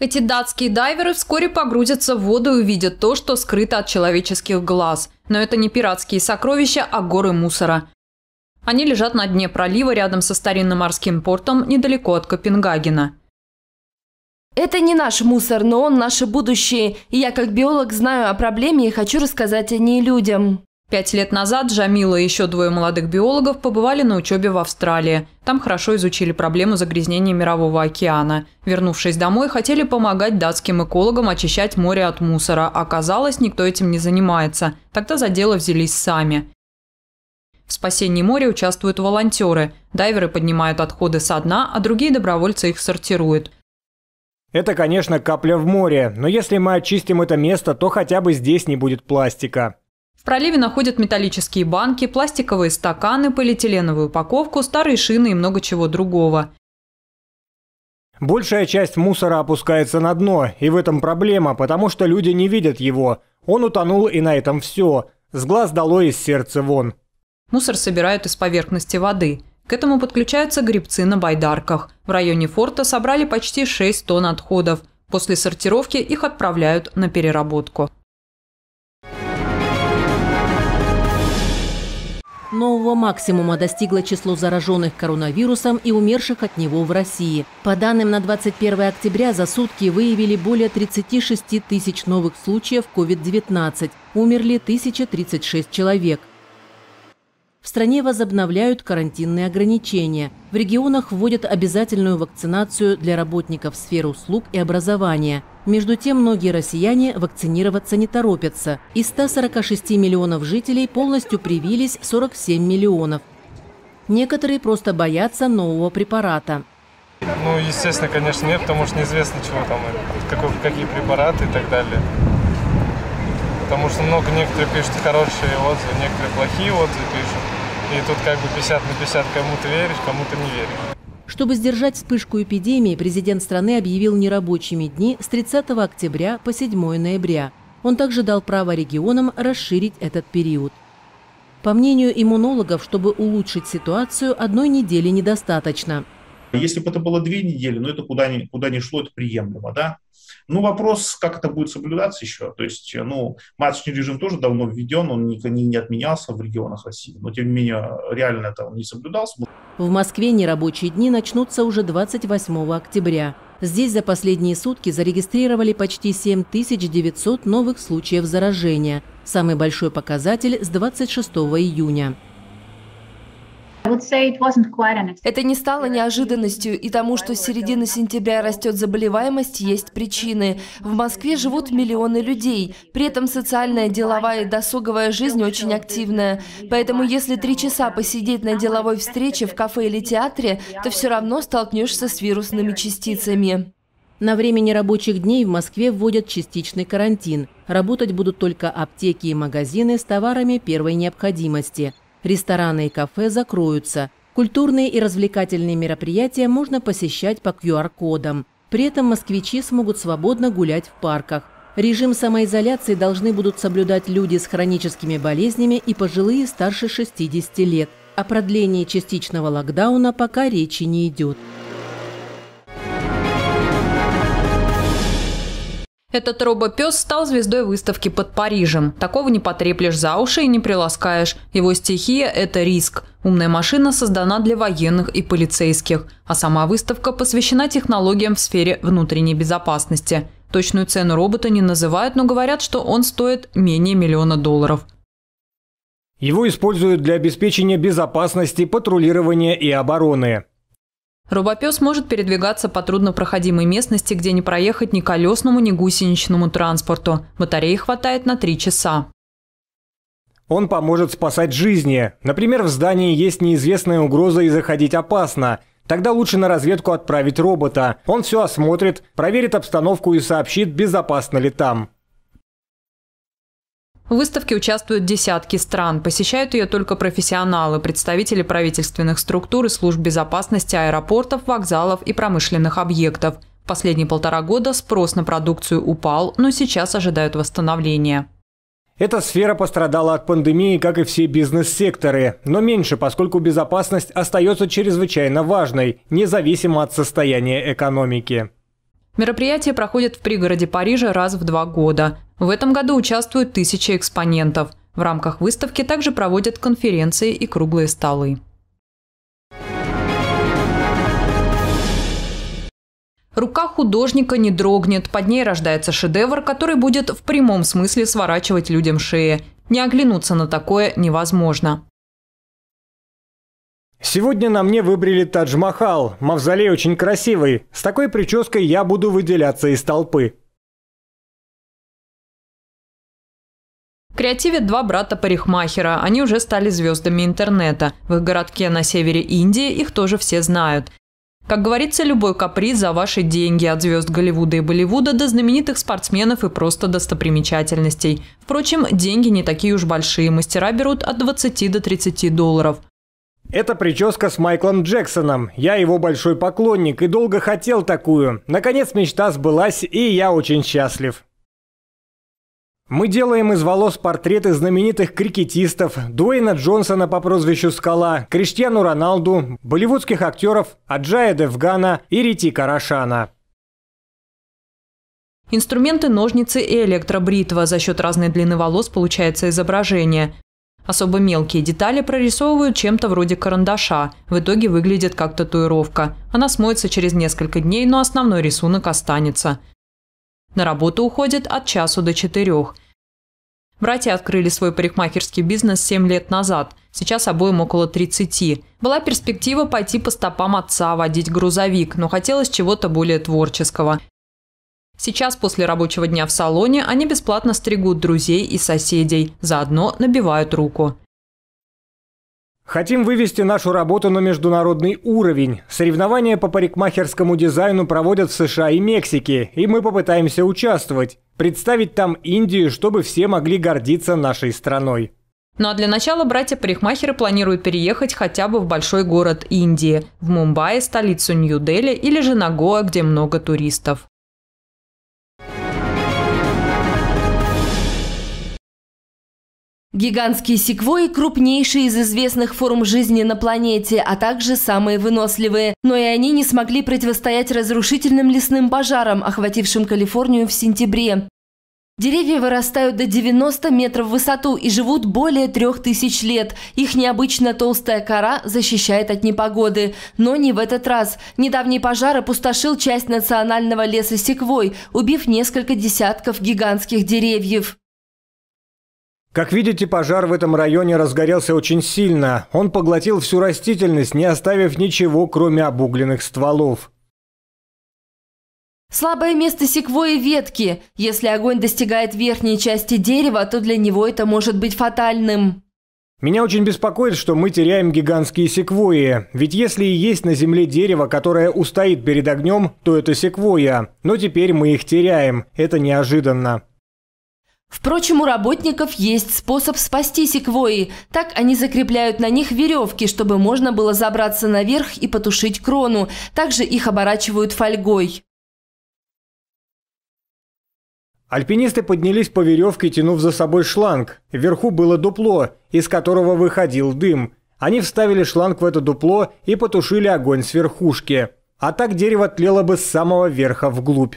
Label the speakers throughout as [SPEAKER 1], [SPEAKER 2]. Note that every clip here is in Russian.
[SPEAKER 1] Эти датские дайверы вскоре погрузятся в воду и увидят то, что скрыто от человеческих глаз. Но это не пиратские сокровища, а горы мусора. Они лежат на дне пролива рядом со старинным морским портом недалеко от Копенгагена.
[SPEAKER 2] Это не наш мусор, но он наше будущее, и я как биолог знаю о проблеме и хочу рассказать о ней людям.
[SPEAKER 1] Пять лет назад Джамила и еще двое молодых биологов побывали на учебе в Австралии. Там хорошо изучили проблему загрязнения Мирового океана. Вернувшись домой, хотели помогать датским экологам очищать море от мусора. Оказалось, никто этим не занимается. Тогда за дело взялись сами. В спасении моря участвуют волонтеры. Дайверы поднимают отходы со дна,
[SPEAKER 3] а другие добровольцы их сортируют. Это, конечно, капля в море, но если мы очистим это место, то хотя бы здесь не будет пластика
[SPEAKER 1] проливе находят металлические банки, пластиковые стаканы, полиэтиленовую упаковку, старые шины и много чего другого.
[SPEAKER 3] Большая часть мусора опускается на дно, и в этом проблема, потому что люди не видят его. Он утонул, и на этом все. С глаз долой, из сердца вон.
[SPEAKER 1] Мусор собирают из поверхности воды. К этому подключаются грибцы на байдарках. В районе форта собрали почти 6 тонн отходов. После сортировки их отправляют на переработку.
[SPEAKER 4] Нового максимума достигло число зараженных коронавирусом и умерших от него в России. По данным на 21 октября за сутки выявили более 36 тысяч новых случаев COVID-19. Умерли 1036 человек. В стране возобновляют карантинные ограничения. В регионах вводят обязательную вакцинацию для работников сфер услуг и образования. Между тем, многие россияне вакцинироваться не торопятся. Из 146 миллионов жителей полностью привились 47 миллионов. Некоторые просто боятся нового препарата.
[SPEAKER 5] Ну, естественно, конечно, нет, потому что неизвестно, чего там, какой, какие препараты и так далее. Потому что много некоторые пишут хорошие отзывы, некоторые плохие отзывы пишут. И тут как бы 50 на 50 кому ты веришь, кому ты не веришь.
[SPEAKER 4] Чтобы сдержать вспышку эпидемии, президент страны объявил нерабочими дни с 30 октября по 7 ноября. Он также дал право регионам расширить этот период. По мнению иммунологов, чтобы улучшить ситуацию, одной недели недостаточно.
[SPEAKER 5] Если бы это было две недели, ну это куда ни, куда ни шло, это приемлемо, да. Ну, вопрос, как это будет соблюдаться еще. То есть, ну, маточный режим тоже давно введен, он не, не, не отменялся в регионах России. Но, тем не менее, реально это он не соблюдался.
[SPEAKER 4] В Москве нерабочие дни начнутся уже 28 октября. Здесь за последние сутки зарегистрировали почти 7900 новых случаев заражения. Самый большой показатель с 26 июня.
[SPEAKER 2] Это не стало неожиданностью, и тому, что с середины сентября растет заболеваемость, есть причины. В Москве живут миллионы людей. При этом социальная, деловая и досуговая жизнь очень активная. Поэтому если три часа посидеть на деловой встрече в кафе или театре, то все равно
[SPEAKER 4] столкнешься с вирусными частицами. На время нерабочих дней в Москве вводят частичный карантин. Работать будут только аптеки и магазины с товарами первой необходимости – Рестораны и кафе закроются. Культурные и развлекательные мероприятия можно посещать по QR-кодам. При этом москвичи смогут свободно гулять в парках. Режим самоизоляции должны будут соблюдать люди с хроническими болезнями и пожилые старше 60 лет. О продлении частичного локдауна пока речи не идет.
[SPEAKER 1] Этот робопес стал звездой выставки под Парижем. Такого не потреплешь за уши и не приласкаешь. Его стихия – это риск. Умная машина создана для военных и полицейских, а сама выставка посвящена технологиям в сфере внутренней безопасности. Точную цену робота не называют, но говорят, что он стоит менее миллиона долларов.
[SPEAKER 3] Его используют для обеспечения безопасности, патрулирования и обороны.
[SPEAKER 1] Робопес может передвигаться по труднопроходимой местности, где не проехать ни колесному, ни гусеничному транспорту. Батареи хватает на три часа.
[SPEAKER 3] Он поможет спасать жизни. Например, в здании есть неизвестная угроза и заходить опасно. Тогда лучше на разведку отправить робота. Он все осмотрит, проверит обстановку и сообщит, безопасно ли там.
[SPEAKER 1] В выставке участвуют десятки стран. Посещают ее только профессионалы, представители правительственных структур и служб безопасности аэропортов, вокзалов и промышленных объектов. Последние полтора года спрос на продукцию упал, но сейчас ожидают восстановления.
[SPEAKER 3] Эта сфера пострадала от пандемии, как и все бизнес-секторы, но меньше, поскольку безопасность остается чрезвычайно важной, независимо от состояния экономики.
[SPEAKER 1] Мероприятие проходит в пригороде Парижа раз в два года. В этом году участвуют тысячи экспонентов. В рамках выставки также проводят конференции и круглые столы. Рука художника не дрогнет, под ней рождается шедевр, который будет в прямом смысле сворачивать людям шеи. Не оглянуться на такое невозможно.
[SPEAKER 3] Сегодня на мне выбрили Тадж-Махал. Мавзолей очень красивый. С такой прической я буду выделяться из толпы.
[SPEAKER 1] Креативят два брата-парикмахера. Они уже стали звездами интернета. В их городке на севере Индии их тоже все знают. Как говорится, любой каприз за ваши деньги от звезд Голливуда и Болливуда до знаменитых спортсменов и просто достопримечательностей. Впрочем, деньги не такие уж большие. Мастера берут от 20
[SPEAKER 3] до 30 долларов. Это прическа с Майклом Джексоном. Я его большой поклонник и долго хотел такую. Наконец мечта сбылась, и я очень счастлив. Мы делаем из волос портреты знаменитых крикетистов, Дуэйна Джонсона по прозвищу Скала, Криштиану Роналду, болливудских актеров Аджая Девгана и Рити Карашана.
[SPEAKER 1] Инструменты – ножницы и электробритва. За счет разной длины волос получается изображение. Особо мелкие детали прорисовывают чем-то вроде карандаша. В итоге выглядит как татуировка. Она смоется через несколько дней, но основной рисунок останется. На работу уходит от часу до четырех. Братья открыли свой парикмахерский бизнес 7 лет назад. Сейчас обоим около 30. Была перспектива пойти по стопам отца, водить грузовик, но хотелось чего-то более творческого. Сейчас после рабочего дня в салоне они бесплатно стригут друзей и соседей, заодно набивают руку.
[SPEAKER 3] Хотим вывести нашу работу на международный уровень. Соревнования по парикмахерскому дизайну проводят в США и Мексике, и мы попытаемся участвовать. Представить там Индию, чтобы все могли гордиться нашей страной.
[SPEAKER 1] Ну а для начала братья-парикмахеры планируют переехать хотя бы в большой город Индии, в Мумбаи, столицу Нью-Дели или же на Гоа, где много туристов.
[SPEAKER 2] Гигантские секвои – крупнейшие из известных форм жизни на планете, а также самые выносливые. Но и они не смогли противостоять разрушительным лесным пожарам, охватившим Калифорнию в сентябре. Деревья вырастают до 90 метров в высоту и живут более трех тысяч лет. Их необычно толстая кора защищает от непогоды. Но не в этот раз. Недавний пожар опустошил часть национального леса секвой, убив несколько десятков гигантских деревьев.
[SPEAKER 3] Как видите, пожар в этом районе разгорелся очень сильно. Он поглотил всю растительность, не оставив ничего, кроме обугленных стволов.
[SPEAKER 2] Слабое место секвои – ветки. Если огонь достигает верхней части дерева, то для него это может быть фатальным.
[SPEAKER 3] Меня очень беспокоит, что мы теряем гигантские секвои. Ведь если и есть на Земле дерево, которое устоит перед огнем, то это секвоя. Но теперь мы их теряем. Это неожиданно.
[SPEAKER 2] Впрочем, у работников есть способ спасти секвои. Так они закрепляют на них веревки, чтобы можно было забраться наверх и потушить крону. Также их оборачивают фольгой.
[SPEAKER 3] Альпинисты поднялись по веревке, тянув за собой шланг. Вверху было дупло, из которого выходил дым. Они вставили шланг в это дупло и потушили огонь с верхушки. А так дерево тлело бы с самого верха вглубь.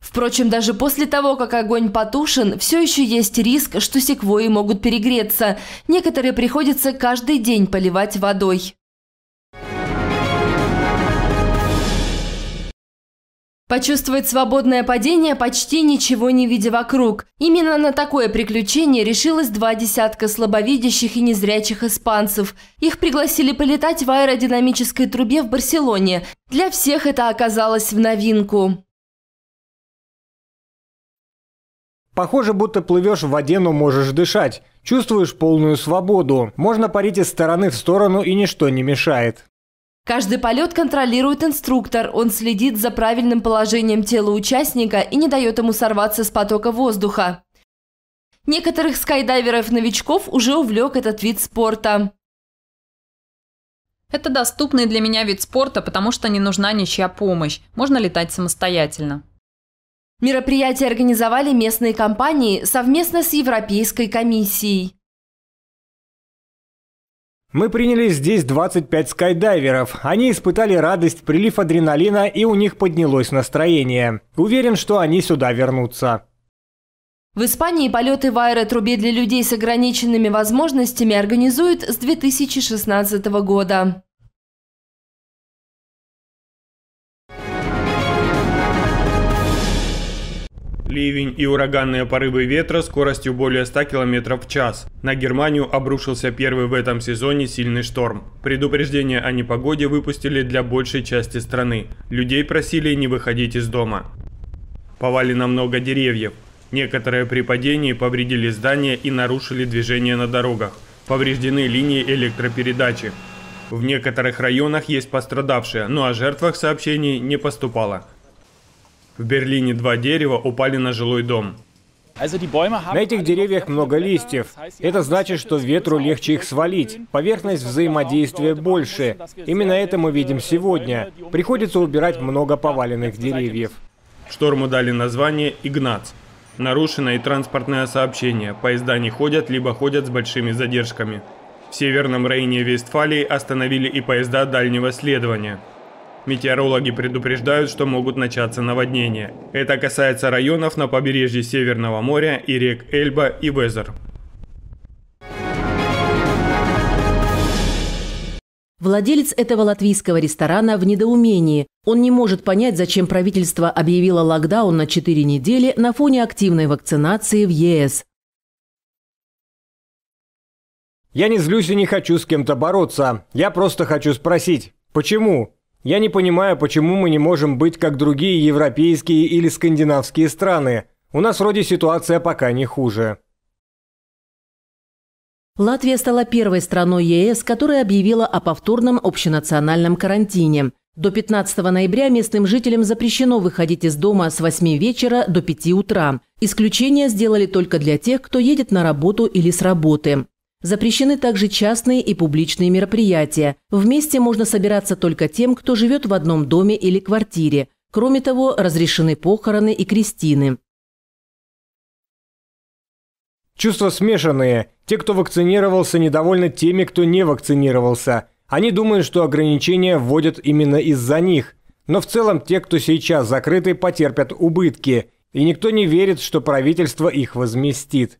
[SPEAKER 2] Впрочем, даже после того, как огонь потушен, все еще есть риск, что секвои могут перегреться. Некоторые приходится каждый день поливать водой. Почувствовать свободное падение, почти ничего не видя вокруг. Именно на такое приключение решилось два десятка слабовидящих и незрячих испанцев. Их пригласили полетать в аэродинамической трубе в Барселоне. Для всех это оказалось в новинку.
[SPEAKER 3] Похоже, будто плывешь в воде, но можешь дышать. Чувствуешь полную свободу. Можно парить из стороны в сторону и ничто не мешает.
[SPEAKER 2] Каждый полет контролирует инструктор. Он следит за правильным положением тела участника и не дает ему сорваться с потока воздуха. Некоторых скайдайверов-новичков
[SPEAKER 1] уже увлек этот вид спорта. Это доступный для меня вид спорта, потому что не нужна ничья помощь. Можно летать самостоятельно.
[SPEAKER 2] Мероприятие организовали местные компании совместно с Европейской комиссией.
[SPEAKER 3] Мы приняли здесь 25 скайдайверов. Они испытали радость, прилив адреналина и у них поднялось настроение. Уверен, что они сюда вернутся.
[SPEAKER 2] В Испании полеты в аэротрубе для людей с ограниченными возможностями организуют с 2016 года.
[SPEAKER 5] Ливень и ураганные порывы ветра скоростью более 100 км в час. На Германию обрушился первый в этом сезоне сильный шторм. Предупреждение о непогоде выпустили для большей части страны. Людей просили не выходить из дома. Повалено много деревьев. Некоторые при падении повредили здания и нарушили движение на дорогах. Повреждены линии электропередачи. В некоторых районах есть пострадавшие, но о жертвах сообщений не поступало. В Берлине два дерева упали на жилой дом. На этих деревьях много листьев. Это
[SPEAKER 3] значит, что ветру легче их свалить. Поверхность взаимодействия больше. Именно это мы
[SPEAKER 5] видим сегодня. Приходится убирать много поваленных деревьев. Шторму дали название «Игнац». Нарушено и транспортное сообщение. Поезда не ходят, либо ходят с большими задержками. В Северном Рейне Вестфалии остановили и поезда дальнего следования – Метеорологи предупреждают, что могут начаться наводнения. Это касается районов на побережье Северного моря и рек Эльба и Везер.
[SPEAKER 4] Владелец этого латвийского ресторана в недоумении. Он не может понять, зачем правительство объявило локдаун на 4 недели на фоне активной вакцинации в ЕС.
[SPEAKER 3] Я не злюсь и не хочу с кем-то бороться. Я просто хочу спросить, почему? Я не понимаю, почему мы не можем быть как другие европейские или скандинавские страны. У нас вроде ситуация пока не хуже.
[SPEAKER 4] Латвия стала первой страной ЕС, которая объявила о повторном общенациональном карантине. До 15 ноября местным жителям запрещено выходить из дома с 8 вечера до 5 утра. Исключение сделали только для тех, кто едет на работу или с работы. Запрещены также частные и публичные мероприятия. Вместе можно собираться только тем, кто живет в одном доме или квартире. Кроме того, разрешены похороны и
[SPEAKER 3] крестины. Чувства смешанные. Те, кто вакцинировался, недовольны теми, кто не вакцинировался. Они думают, что ограничения вводят именно из-за них. Но в целом те, кто сейчас закрыты, потерпят убытки. И никто не верит, что правительство их возместит.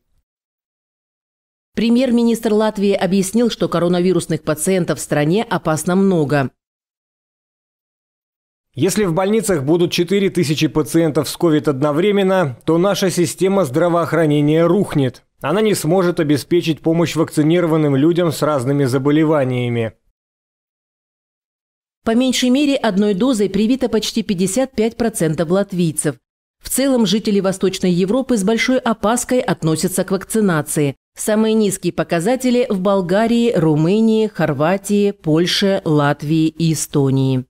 [SPEAKER 4] Премьер-министр Латвии объяснил, что коронавирусных пациентов в стране опасно много.
[SPEAKER 3] Если в больницах будут 4000 пациентов с COVID одновременно, то наша система здравоохранения рухнет. Она не сможет обеспечить помощь вакцинированным людям с разными заболеваниями.
[SPEAKER 4] По меньшей мере одной дозой привито почти 55% латвийцев. В целом жители Восточной Европы с большой опаской относятся к вакцинации. Самые низкие показатели в Болгарии, Румынии, Хорватии, Польше, Латвии и Эстонии.